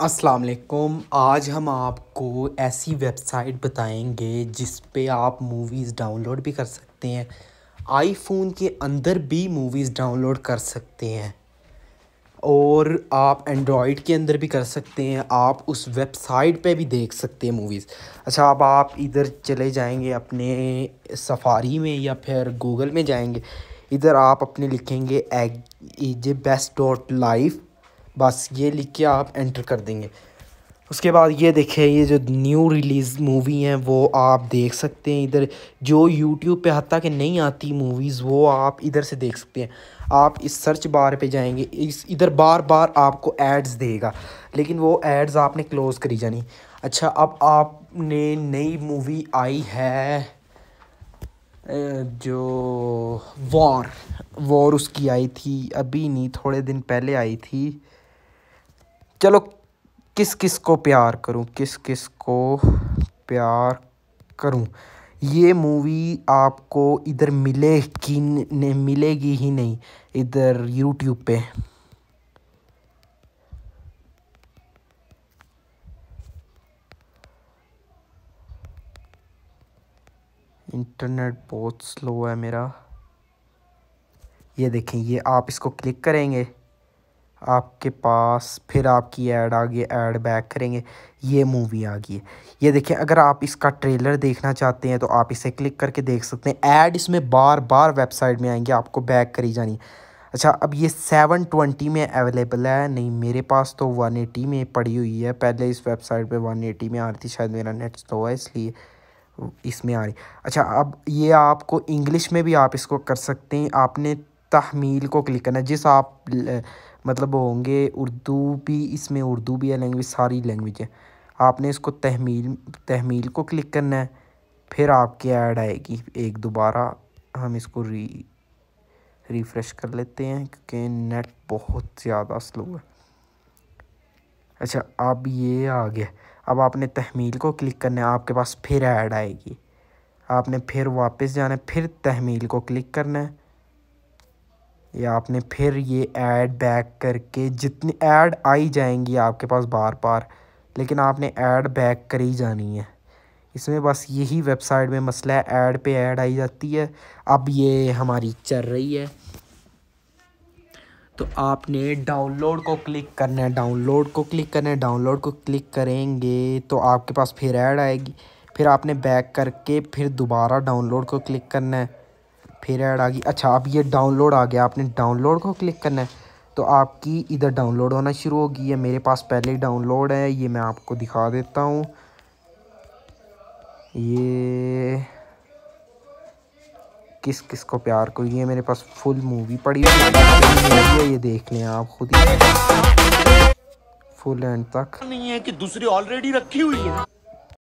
अस्सलाम वालेकुम आज हम आपको ऐसी वेबसाइट बताएंगे जिस पे आप मूवीज़ डाउनलोड भी कर सकते हैं आईफोन के अंदर भी मूवीज़ डाउनलोड कर सकते हैं और आप एंड्रॉयड के अंदर भी कर सकते हैं आप उस वेबसाइट पे भी देख सकते हैं मूवीज़ अच्छा अब आप इधर चले जाएंगे अपने सफारी में या फिर गूगल में जाएंगे इधर आप अपने लिखेंगे एग बेस्ट डॉट लाइफ बस ये लिख के आप एंटर कर देंगे उसके बाद ये देखें ये जो न्यू रिलीज़ मूवी हैं वो आप देख सकते हैं इधर जो यूट्यूब पे हती कि नहीं आती मूवीज़ वो आप इधर से देख सकते हैं आप इस सर्च बार पे जाएंगे इस इधर बार बार आपको एड्स देगा लेकिन वो एड्स आपने क्लोज़ करी जानी अच्छा अब आपने नई मूवी आई है जो वॉर वॉर उसकी आई थी अभी नहीं थोड़े दिन पहले आई थी चलो किस किस को प्यार करूं किस किस को प्यार करूं ये मूवी आपको इधर मिलेगी नहीं मिलेगी ही नहीं इधर यूट्यूब पे इंटरनेट बहुत स्लो है मेरा ये देखें ये आप इसको क्लिक करेंगे आपके पास फिर आपकी ऐड आ गई ऐड बैक करेंगे ये मूवी आ गई है ये देखिए अगर आप इसका ट्रेलर देखना चाहते हैं तो आप इसे क्लिक करके देख सकते हैं ऐड इसमें बार बार वेबसाइट में आएंगे आपको बैक करी जानी अच्छा अब ये सेवन ट्वेंटी में अवेलेबल है नहीं मेरे पास तो वन एटी में पड़ी हुई है पहले इस वेबसाइट पे वन एटी में आ रही थी शायद मेरा नेट तो है इसलिए इसमें आ रही अच्छा अब ये आपको इंग्लिश में भी आप इसको कर सकते हैं आपने तहमील को क्लिक करना है जिस आप मतलब होंगे उर्दू भी इसमें उर्दू भी है लैंग्वेज सारी लैंग्वेज है आपने इसको तहमील तहमील को क्लिक करना है फिर आपकी ऐड आएगी एक दोबारा हम इसको री रिफ़्रेश कर लेते हैं क्योंकि नेट बहुत ज़्यादा स्लो है अच्छा अब ये आ गया अब आपने तहमील को क्लिक करना है आपके पास फिर ऐड आएगी आपने फिर वापस जाना है फिर तहमील को क्लिक करना है ये आपने फिर ये ऐड बैक करके जितनी ऐड आई जाएंगी आपके पास बार बार लेकिन आपने ऐड बैक करी जानी है इसमें बस यही वेबसाइट में मसला है ऐड पे ऐड आई जाती है अब ये हमारी चल रही है तो आपने डाउनलोड को क्लिक करना है डाउनलोड को क्लिक करना है डाउनलोड को क्लिक करेंगे तो आपके पास फिर ऐड आएगी फिर आपने बैक करके फिर दोबारा डाउनलोड को क्लिक करना है फिर ऐड आ गई अच्छा अब ये डाउनलोड आ गया आपने डाउनलोड को क्लिक करना है तो आपकी इधर डाउनलोड होना शुरू हो गई है मेरे पास पहले ही डाउनलोड है ये मैं आपको दिखा देता हूँ ये किस किस को प्यार को ये मेरे पास फुल मूवी पड़ी है ये देख लें आप खुद ही फुल एंड तक नहीं है कि दूसरी ऑलरेडी रखी हुई है